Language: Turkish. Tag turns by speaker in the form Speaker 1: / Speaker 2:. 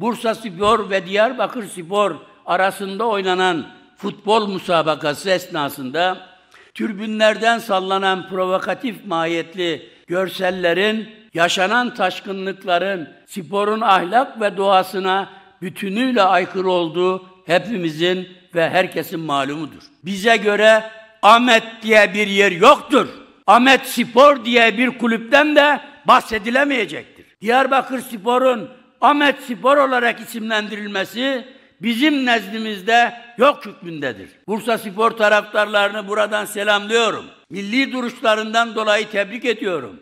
Speaker 1: Bursa Spor ve Diyarbakır Spor arasında oynanan futbol müsabakası esnasında türbünlerden sallanan provokatif mahiyetli görsellerin, yaşanan taşkınlıkların, sporun ahlak ve doğasına bütünüyle aykırı olduğu hepimizin ve herkesin malumudur. Bize göre Ahmet diye bir yer yoktur. Ahmet Spor diye bir kulüpten de bahsedilemeyecektir. Diyarbakır Spor'un Ahmet Spor olarak isimlendirilmesi bizim nezdimizde yok hükmündedir. Bursa Spor taraftarlarını buradan selamlıyorum. Milli duruşlarından dolayı tebrik ediyorum.